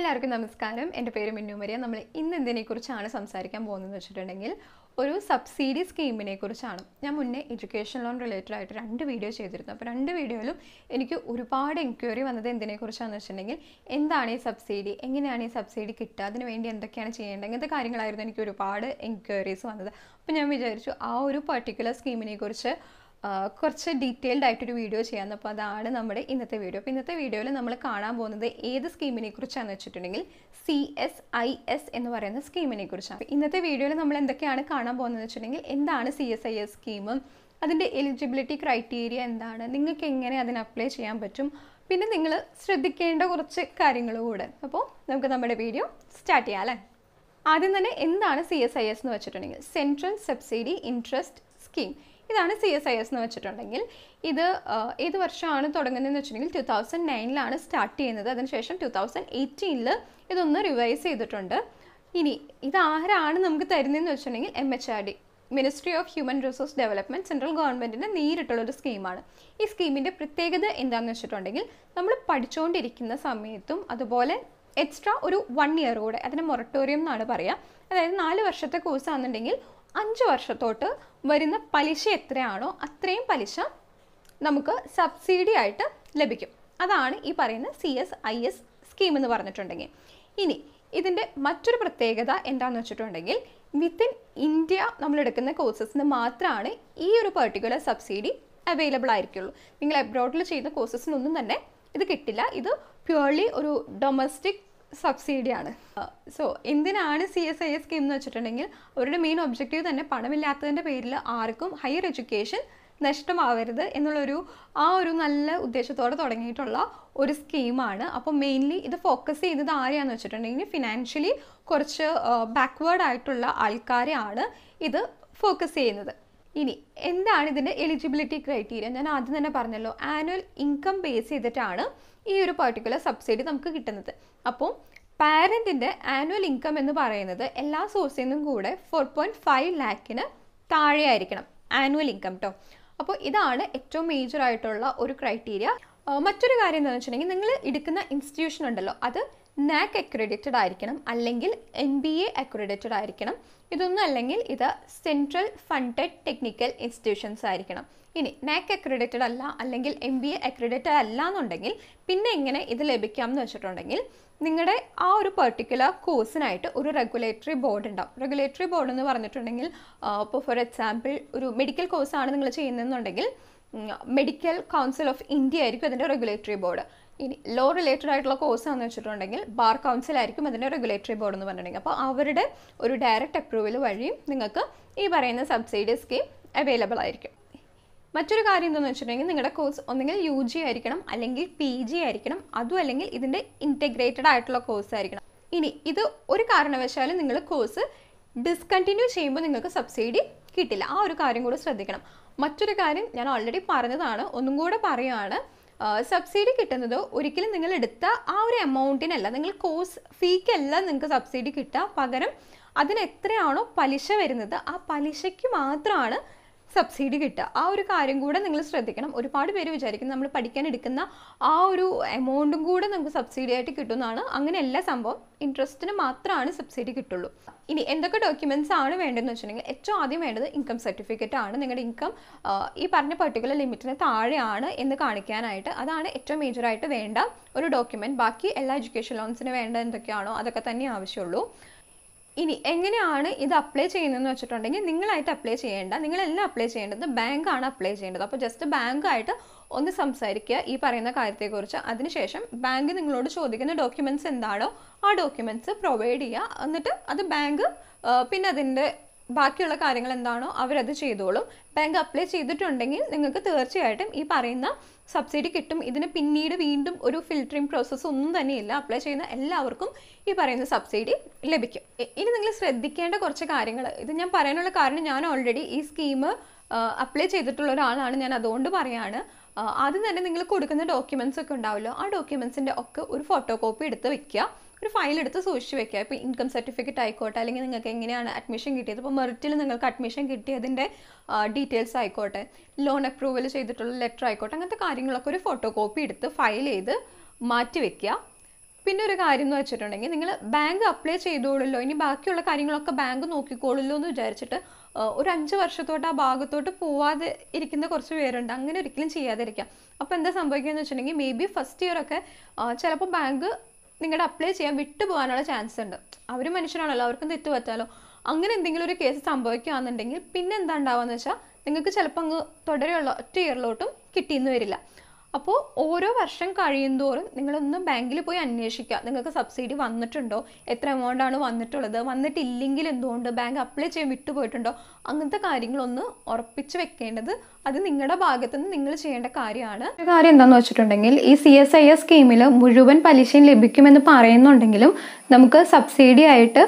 എല്ലാവർക്കും നമസ്കാരം എൻ്റെ പേര് മിന്നുമരിയ നമ്മൾ ഇന്ന് എന്തിനെക്കുറിച്ചാണ് സംസാരിക്കാൻ പോകുന്നതെന്ന് വെച്ചിട്ടുണ്ടെങ്കിൽ ഒരു സബ്സിഡി സ്കീമിനെ കുറിച്ചാണ് ഞാൻ മുന്നേ എഡ്യൂക്കേഷൻ ലോൺ റിലേറ്റഡ് ആയിട്ട് രണ്ട് വീഡിയോ ചെയ്തിരുന്നു അപ്പോൾ രണ്ട് വീഡിയോയിലും എനിക്ക് ഒരുപാട് എൻക്വയറി വന്നത് എന്തിനെക്കുറിച്ചാണെന്ന് വെച്ചിട്ടുണ്ടെങ്കിൽ എന്താണ് ഈ സബ്സിഡി എങ്ങനെയാണ് ഈ സബ്സിഡി കിട്ടുക അതിന് വേണ്ടി എന്തൊക്കെയാണ് ചെയ്യേണ്ടത് ഇങ്ങനത്തെ കാര്യങ്ങളായിരുന്നു എനിക്ക് ഒരുപാട് എൻക്വയറീസ് വന്നത് അപ്പോൾ ഞാൻ വിചാരിച്ചു ആ ഒരു പർട്ടിക്കുലർ സ്കീമിനെ കുറിച്ച് കുറച്ച് ഡീറ്റെയിൽഡ് ആയിട്ടൊരു വീഡിയോ ചെയ്യാമെന്ന് അപ്പോൾ അതാണ് നമ്മുടെ ഇന്നത്തെ വീഡിയോ അപ്പോൾ ഇന്നത്തെ വീഡിയോയിൽ നമ്മൾ കാണാൻ പോകുന്നത് ഏത് സ്കീമിനെ കുറിച്ചാണെന്ന് വെച്ചിട്ടുണ്ടെങ്കിൽ സി എസ് ഐ എസ് എന്ന് പറയുന്ന സ്കീമിനെ കുറിച്ചാണ് ഇന്നത്തെ വീഡിയോയിൽ നമ്മൾ എന്തൊക്കെയാണ് കാണാൻ പോകുന്നത് വെച്ചിട്ടുണ്ടെങ്കിൽ എന്താണ് സി എസ് ഐ എസ് സ്കീമും അതിൻ്റെ എലിജിബിലിറ്റി ക്രൈറ്റീരിയ എന്താണ് നിങ്ങൾക്ക് എങ്ങനെ അതിന് അപ്ലൈ ചെയ്യാൻ പറ്റും പിന്നെ നിങ്ങൾ ശ്രദ്ധിക്കേണ്ട കുറച്ച് കാര്യങ്ങൾ കൂടെ അപ്പോൾ നമുക്ക് നമ്മുടെ വീഡിയോ സ്റ്റാർട്ട് ചെയ്യാം അല്ലേ ആദ്യം തന്നെ എന്താണ് സി എസ് ഐ എസ് എന്ന് വെച്ചിട്ടുണ്ടെങ്കിൽ സെൻട്രൽ സബ്സിഡി ഇൻട്രസ്റ്റ് സ്കീം ഇതാണ് സി എസ് ഐ എസ് എന്ന് വെച്ചിട്ടുണ്ടെങ്കിൽ ഇത് ഏത് വർഷമാണ് എന്ന് വെച്ചിട്ടുണ്ടെങ്കിൽ ടു തൗസൻഡ് നയനിലാണ് സ്റ്റാർട്ട് ചെയ്യുന്നത് അതിനുശേഷം ടു തൗസൻഡ് എയ്റ്റീനിൽ ഇതൊന്ന് റിവൈസ് ചെയ്തിട്ടുണ്ട് ഇനി ഇത് ആരാണ് നമുക്ക് തരുന്നതെന്ന് വെച്ചിട്ടുണ്ടെങ്കിൽ M H R D ministry of human resource development central ഗവൺമെൻറ്റിൻ്റെ നേരിട്ടുള്ളൊരു സ്കീമാണ് ഈ സ്കീമിൻ്റെ പ്രത്യേകത എന്താണെന്ന് വെച്ചിട്ടുണ്ടെങ്കിൽ നമ്മൾ പഠിച്ചുകൊണ്ടിരിക്കുന്ന സമയത്തും അതുപോലെ എക്സ്ട്രാ ഒരു വൺ ഇയർ കൂടെ അതിന് മൊറട്ടോറിയം എന്നാണ് പറയുക അതായത് നാല് വർഷത്തെ കോഴ്സ് ആണെന്നുണ്ടെങ്കിൽ അഞ്ച് വർഷത്തോട്ട് വരുന്ന പലിശ എത്രയാണോ അത്രയും പലിശ നമുക്ക് സബ്സിഡി ആയിട്ട് ലഭിക്കും അതാണ് ഈ പറയുന്ന C S I S scheme എന്ന് പറഞ്ഞിട്ടുണ്ടെങ്കിൽ ഇനി ഇതിൻ്റെ മറ്റൊരു പ്രത്യേകത എന്താണെന്ന് വെച്ചിട്ടുണ്ടെങ്കിൽ വിത്തിൻ ഇന്ത്യ നമ്മൾ എടുക്കുന്ന കോഴ്സസിന് മാത്രമാണ് ഈ ഒരു പെർട്ടിക്കുലർ സബ്സിഡി അവൈലബിൾ ആയിരിക്കുള്ളൂ നിങ്ങൾ അബ്രോഡിൽ ചെയ്യുന്ന കോഴ്സസിനൊന്നും തന്നെ ഇത് കിട്ടില്ല ഇത് പ്യുവർലി ഒരു ഡൊമസ്റ്റിക് സബ്സിഡിയാണ് സോ എന്തിനാണ് C S I S scheme എന്ന് വെച്ചിട്ടുണ്ടെങ്കിൽ അവരുടെ മെയിൻ ഒബ്ജക്റ്റീവ് തന്നെ പണമില്ലാത്തതിൻ്റെ പേരിൽ ആർക്കും ഹയർ എഡ്യൂക്കേഷൻ നഷ്ടമാവരുത് എന്നുള്ളൊരു ആ ഒരു നല്ല ഉദ്ദേശത്തോടെ തുടങ്ങിയിട്ടുള്ള ഒരു സ്കീമാണ് അപ്പോൾ മെയിൻലി ഇത് ഫോക്കസ് ചെയ്യുന്നത് ആരെയാണെന്ന് വെച്ചിട്ടുണ്ടെങ്കിൽ ഫിനാൻഷ്യലി കുറച്ച് ബാക്ക്വേർഡ് ആയിട്ടുള്ള ആൾക്കാരെയാണ് ഇത് ഫോക്കസ് ചെയ്യുന്നത് ഇനി എന്താണ് ഇതിൻ്റെ എലിജിബിലിറ്റി ക്രൈറ്റീരിയ ഞാൻ ആദ്യം തന്നെ പറഞ്ഞല്ലോ ആനുവൽ ഇൻകം ബേസ് ചെയ്തിട്ടാണ് ഈ ഒരു പർട്ടിക്കുലർ സബ്സിഡി നമുക്ക് കിട്ടുന്നത് അപ്പോൾ പാരൻറ്റിൻ്റെ ആനുവൽ ഇൻകം എന്ന് പറയുന്നത് എല്ലാ സോഴ്സിൽ നിന്നും കൂടെ ഫോർ പോയിൻറ്റ് ഫൈവ് ലാക്കിന് താഴെയായിരിക്കണം ആനുവൽ ഇൻകം കേട്ടോ അപ്പോൾ ഇതാണ് ഏറ്റവും മേജർ ആയിട്ടുള്ള ഒരു ക്രൈറ്റീരിയ മറ്റൊരു കാര്യം എന്താണെന്ന് വെച്ചിട്ടുണ്ടെങ്കിൽ നിങ്ങൾ എടുക്കുന്ന ഇൻസ്റ്റിറ്റ്യൂഷൻ ഉണ്ടല്ലോ അത് നാക് അക്രഡിറ്റഡ് ആയിരിക്കണം അല്ലെങ്കിൽ എൻ ബി എ അക്രഡിറ്റഡ് ആയിരിക്കണം ഇതൊന്നും അല്ലെങ്കിൽ ഇത് സെൻട്രൽ ഫണ്ടഡ് ടെക്നിക്കൽ ഇൻസ്റ്റിറ്റ്യൂഷൻസ് ആയിരിക്കണം ഇനി നാക് അക്രഡിറ്റഡ് അല്ല അല്ലെങ്കിൽ എം ബി എ അക്രഡിറ്റഡ് അല്ല എന്നുണ്ടെങ്കിൽ പിന്നെ എങ്ങനെ ഇത് ലഭിക്കാം എന്ന് വെച്ചിട്ടുണ്ടെങ്കിൽ നിങ്ങളുടെ ആ ഒരു പെർട്ടിക്കുലർ കോഴ്സിനായിട്ട് ഒരു റെഗുലേറ്ററി ബോർഡ് ഉണ്ടാവും റെഗുലേറ്ററി ബോർഡ് എന്ന് പറഞ്ഞിട്ടുണ്ടെങ്കിൽ ഇപ്പോൾ ഫോർ എക്സാമ്പിൾ ഒരു മെഡിക്കൽ കോഴ്സാണ് നിങ്ങൾ ചെയ്യുന്നതെന്നുണ്ടെങ്കിൽ മെഡിക്കൽ കൗൺസിൽ ഓഫ് ഇന്ത്യ ആയിരിക്കും അതിൻ്റെ റെഗുലേറ്ററി ബോർഡ് ഇനി ലോ റിലേറ്റഡ് ആയിട്ടുള്ള കോഴ്സ് ആണെന്ന് വെച്ചിട്ടുണ്ടെങ്കിൽ ബാർ കൗൺസിൽ ആയിരിക്കും അതിൻ്റെ റെഗുലേറ്ററി ബോർഡ് എന്ന് പറഞ്ഞിട്ടുണ്ടെങ്കിൽ അപ്പോൾ അവരുടെ ഒരു ഡയറക്റ്റ് അപ്രൂവൽ വഴിയും നിങ്ങൾക്ക് ഈ പറയുന്ന സബ്സിഡി സ്കീം അവൈലബിൾ ആയിരിക്കും മറ്റൊരു കാര്യം എന്താണെന്ന് വെച്ചിട്ടുണ്ടെങ്കിൽ നിങ്ങളുടെ കോഴ്സ് ഒന്നുകിൽ യു ജി ആയിരിക്കണം അല്ലെങ്കിൽ പി ജി ആയിരിക്കണം അതും അല്ലെങ്കിൽ ഇതിൻ്റെ ഇൻറ്റഗ്രേറ്റഡ് ആയിട്ടുള്ള കോഴ്സ് ആയിരിക്കണം ഇനി ഇത് ഒരു കാരണവശാലും നിങ്ങൾ കോഴ്സ് ഡിസ്കണ്ടിന്യൂ ചെയ്യുമ്പോൾ നിങ്ങൾക്ക് സബ്സിഡി കിട്ടില്ല ആ ഒരു കാര്യം കൂടെ ശ്രദ്ധിക്കണം മറ്റൊരു കാര്യം ഞാൻ ഓൾറെഡി പറഞ്ഞതാണ് ഒന്നും കൂടെ പറയുകയാണ് സബ്സിഡി കിട്ടുന്നത് ഒരിക്കലും നിങ്ങൾ എടുത്ത ആ ഒരു എമൗണ്ടിനല്ല നിങ്ങൾ കോഴ്സ് ഫീക്കല്ല നിങ്ങൾക്ക് സബ്സിഡി കിട്ടുക പകരം അതിന് എത്രയാണോ പലിശ വരുന്നത് ആ പലിശയ്ക്ക് മാത്രമാണ് സബ്സിഡി കിട്ടുക ആ ഒരു കാര്യം കൂടെ നിങ്ങൾ ശ്രദ്ധിക്കണം ഒരുപാട് പേര് വിചാരിക്കുന്നു നമ്മൾ പഠിക്കാൻ എടുക്കുന്ന ആ ഒരു എമൗണ്ടും കൂടെ നമുക്ക് സബ്സിഡി ആയിട്ട് കിട്ടുന്നതാണ് അങ്ങനെയല്ല സംഭവം ഇൻട്രസ്റ്റിന് മാത്രമാണ് സബ്സിഡി കിട്ടുള്ളൂ ഇനി എന്തൊക്കെ ഡോക്യുമെന്റ്സ് ആണ് വേണ്ടതെന്ന് വെച്ചിട്ടുണ്ടെങ്കിൽ ഏറ്റവും ആദ്യം വേണ്ടത് ഇൻകം സർട്ടിഫിക്കറ്റ് ആണ് നിങ്ങളുടെ ഇൻകം ഈ പറഞ്ഞ പെർട്ടിക്കുലർ ലിമിറ്റിന് താഴെയാണ് എന്ന് കാണിക്കാനായിട്ട് അതാണ് ഏറ്റവും മേജറായിട്ട് വേണ്ട ഒരു ഡോക്യുമെൻറ്റ് ബാക്കി എല്ലാ എഡ്യൂക്കേഷൻ ലോൺസിന് വേണ്ട എന്തൊക്കെയാണോ അതൊക്കെ തന്നെ ആവശ്യമുള്ളൂ ഇനി എങ്ങനെയാണ് ഇത് അപ്ലൈ ചെയ്യുന്നതെന്ന് വെച്ചിട്ടുണ്ടെങ്കിൽ നിങ്ങളായിട്ട് അപ്ലൈ ചെയ്യേണ്ട നിങ്ങളെല്ലാം അപ്ലൈ ചെയ്യേണ്ടത് ബാങ്കാണ് അപ്ലൈ ചെയ്യേണ്ടത് അപ്പോൾ ജസ്റ്റ് ബാങ്കായിട്ട് ഒന്ന് സംസാരിക്കുക ഈ പറയുന്ന കാര്യത്തെക്കുറിച്ച് അതിനുശേഷം ബാങ്ക് നിങ്ങളോട് ചോദിക്കുന്ന ഡോക്യുമെൻറ്റ്സ് എന്താണോ ആ ഡോക്യുമെൻറ്റ്സ് പ്രൊവൈഡ് ചെയ്യുക എന്നിട്ട് അത് ബാങ്ക് പിന്നെ അതിൻ്റെ ബാക്കിയുള്ള കാര്യങ്ങൾ എന്താണോ അവരത് ചെയ്തോളും ബാങ്ക് അപ്ലൈ ചെയ്തിട്ടുണ്ടെങ്കിൽ നിങ്ങൾക്ക് തീർച്ചയായിട്ടും ഈ പറയുന്ന സബ്സിഡി കിട്ടും ഇതിന് പിന്നീട് വീണ്ടും ഒരു ഫിൽറ്ററിംഗ് പ്രോസസ്സ് ഒന്നും തന്നെയില്ല അപ്ലൈ ചെയ്യുന്ന എല്ലാവർക്കും ഈ പറയുന്ന സബ്സിഡി ലഭിക്കും ഇനി നിങ്ങൾ ശ്രദ്ധിക്കേണ്ട കുറച്ച് കാര്യങ്ങൾ ഇത് ഞാൻ പറയാനുള്ള കാരണം ഞാൻ ഓൾറെഡി ഈ സ്കീം അപ്ലൈ ചെയ്തിട്ടുള്ള ഒരാളാണ് ഞാൻ അതുകൊണ്ട് പറയാണ് ആദ്യം തന്നെ നിങ്ങൾ കൊടുക്കുന്ന ഡോക്യുമെൻസ് ഒക്കെ ഉണ്ടാവുമല്ലോ ആ ഡോക്യുമെൻസിൻ്റെ ഒക്കെ ഒരു ഫോട്ടോ കോപ്പി എടുത്ത് വെക്കുക ഒരു ഫയൽ എടുത്ത് സൂക്ഷിച്ച് വെക്കുക ഇപ്പോൾ ഇൻകം സർട്ടിഫിക്കറ്റ് ആയിക്കോട്ടെ അല്ലെങ്കിൽ നിങ്ങൾക്ക് എങ്ങനെയാണ് അഡ്മിഷൻ കിട്ടിയത് ഇപ്പോൾ മെറിറ്റിൽ നിങ്ങൾക്ക് അഡ്മിഷൻ കിട്ടിയതിൻ്റെ ഡീറ്റെയിൽസ് ആയിക്കോട്ടെ ലോൺ അപ്രൂവൽ ചെയ്തിട്ടുള്ള ലെറ്റർ ആയിക്കോട്ടെ അങ്ങനത്തെ കാര്യങ്ങളൊക്കെ ഒരു ഫോട്ടോ കോപ്പി എടുത്ത് ഫയൽ ചെയ്ത് മാറ്റി വെക്കുക പിന്നെ ഒരു കാര്യം എന്ന് വെച്ചിട്ടുണ്ടെങ്കിൽ നിങ്ങൾ ബാങ്ക് അപ്ലൈ ചെയ്തോളല്ലോ ഇനി ബാക്കിയുള്ള കാര്യങ്ങളൊക്കെ ബാങ്ക് നോക്കിക്കോളല്ലോ എന്ന് വിചാരിച്ചിട്ട് ഒരു അഞ്ച് വർഷത്തോട്ട് ആ ഭാഗത്തോട്ട് പോവാതെ ഇരിക്കുന്ന കുറച്ച് പേരുണ്ട് അങ്ങനെ ഒരിക്കലും ചെയ്യാതിരിക്കാം അപ്പോൾ എന്താ സംഭവിക്കുക എന്ന് വെച്ചിട്ടുണ്ടെങ്കിൽ മേ ബി ഫസ്റ്റ് ഇയർ ഒക്കെ ചിലപ്പോൾ ബാങ്ക് നിങ്ങളുടെ അപ്ലൈ ചെയ്യാൻ വിട്ടുപോകാനുള്ള ചാൻസ് ഉണ്ട് അവർ മനുഷ്യരാണല്ലോ അവർക്കും തെറ്റു പറ്റാലോ അങ്ങനെ എന്തെങ്കിലും ഒരു കേസ് സംഭവിക്കുകയാണെന്നുണ്ടെങ്കിൽ പിന്നെ എന്താ ഉണ്ടാവുക എന്ന് വെച്ചാൽ നിങ്ങൾക്ക് ചിലപ്പോൾ അങ്ങ് തുടരെയുള്ള ഒറ്റ ഇയറിലോട്ടും കിട്ടിയെന്ന് വരില്ല അപ്പോൾ ഓരോ വർഷം കഴിയുന്തോറും നിങ്ങളൊന്ന് ബാങ്കിൽ പോയി അന്വേഷിക്കുക നിങ്ങൾക്ക് സബ്സിഡി വന്നിട്ടുണ്ടോ എത്ര എമൗണ്ട് ആണ് വന്നിട്ടുള്ളത് വന്നിട്ടില്ലെങ്കിൽ എന്തുകൊണ്ട് ബാങ്ക് അപ്ലൈ ചെയ്യാൻ വിട്ടുപോയിട്ടുണ്ടോ അങ്ങനത്തെ കാര്യങ്ങളൊന്ന് ഉറപ്പിച്ച് വെക്കേണ്ടത് അത് നിങ്ങളുടെ ഭാഗത്തു നിന്ന് നിങ്ങൾ ചെയ്യേണ്ട കാര്യമാണ് കാര്യം എന്താണെന്ന് വെച്ചിട്ടുണ്ടെങ്കിൽ ഈ സി എസ് ഐ എസ് സ്കീമിൽ മുഴുവൻ പലിശയും ലഭിക്കുമെന്ന് പറയുന്നുണ്ടെങ്കിലും നമുക്ക് സബ്സിഡി ആയിട്ട്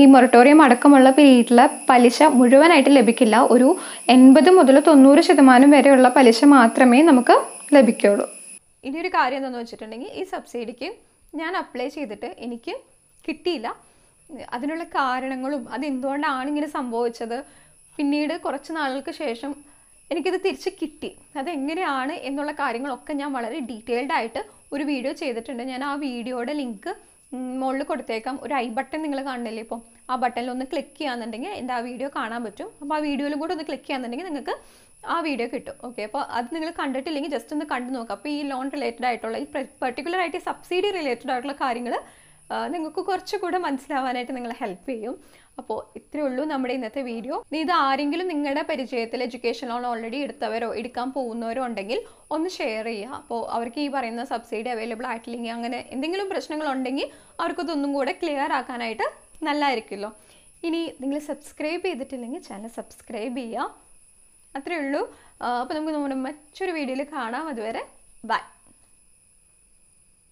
ഈ മൊറട്ടോറിയം അടക്കമുള്ള പീരീഡിലെ പലിശ മുഴുവനായിട്ട് ലഭിക്കില്ല ഒരു എൺപത് മുതൽ തൊണ്ണൂറ് ശതമാനം വരെയുള്ള പലിശ മാത്രമേ നമുക്ക് ലഭിക്കുള്ളൂ ഇനി ഒരു കാര്യം എന്താണെന്ന് വെച്ചിട്ടുണ്ടെങ്കിൽ ഈ സബ്സിഡിക്ക് ഞാൻ അപ്ലൈ ചെയ്തിട്ട് എനിക്ക് കിട്ടിയില്ല അതിനുള്ള കാരണങ്ങളും അതെന്തുകൊണ്ടാണ് ഇങ്ങനെ സംഭവിച്ചത് പിന്നീട് കുറച്ച് നാളുകൾക്ക് ശേഷം എനിക്കത് തിരിച്ച് കിട്ടി അതെങ്ങനെയാണ് എന്നുള്ള കാര്യങ്ങളൊക്കെ ഞാൻ വളരെ ഡീറ്റെയിൽഡ് ആയിട്ട് ഒരു വീഡിയോ ചെയ്തിട്ടുണ്ട് ഞാൻ ആ വീഡിയോയുടെ ലിങ്ക് മുകളിൽ കൊടുത്തേക്കാം ഒരു ഐ ബട്ടൺ നിങ്ങൾ കാണുന്നില്ലേ ഇപ്പോൾ ആ ബട്ടണിൽ ഒന്ന് ക്ലിക്ക് ചെയ്യാന്നുണ്ടെങ്കിൽ എൻ്റെ ആ വീഡിയോ കാണാൻ പറ്റും അപ്പോൾ ആ വീഡിയോയിലും കൂടെ ഒന്ന് ക്ലിക്ക് ചെയ്യാന്നുണ്ടെങ്കിൽ നിങ്ങൾക്ക് ആ വീഡിയോ കിട്ടും ഓക്കെ അപ്പോൾ അത് നിങ്ങൾ കണ്ടിട്ടില്ലെങ്കിൽ ജസ്റ്റ് ഒന്ന് കണ്ടു നോക്കുക അപ്പോൾ ഈ ലോൺ റിലേറ്റഡ് ആയിട്ടുള്ള ഈ പെർട്ടിക്കുലർ ആയിട്ട് ഈ സബ്സിഡി റിലേറ്റഡ് ആയിട്ടുള്ള കാര്യങ്ങൾ നിങ്ങൾക്ക് കുറച്ചുകൂടെ മനസ്സിലാവാനായിട്ട് നിങ്ങളെ ഹെൽപ്പ് ചെയ്യും അപ്പോൾ ഇത്രയേ ഉള്ളൂ നമ്മുടെ ഇന്നത്തെ വീഡിയോ ഇത് ആരെങ്കിലും നിങ്ങളുടെ പരിചയത്തിൽ എഡ്യൂക്കേഷൻ ലോൺ ഓൾറെഡി എടുത്തവരോ എടുക്കാൻ പോകുന്നവരോ ഉണ്ടെങ്കിൽ ഒന്ന് ഷെയർ ചെയ്യുക അപ്പോൾ അവർക്ക് ഈ പറയുന്ന സബ്സിഡി അവൈലബിൾ ആയിട്ടില്ലെങ്കിൽ അങ്ങനെ എന്തെങ്കിലും പ്രശ്നങ്ങളുണ്ടെങ്കിൽ അവർക്കതൊന്നും കൂടെ ക്ലിയർ ആക്കാനായിട്ട് നല്ലതായിരിക്കുമല്ലോ ഇനി നിങ്ങൾ സബ്സ്ക്രൈബ് ചെയ്തിട്ടില്ലെങ്കിൽ ചാനൽ സബ്സ്ക്രൈബ് ചെയ്യുക അത്രയേ ഉള്ളൂ അപ്പോൾ നമുക്ക് നമ്മുടെ മറ്റൊരു വീഡിയോയിൽ കാണാം അതുവരെ ബൈ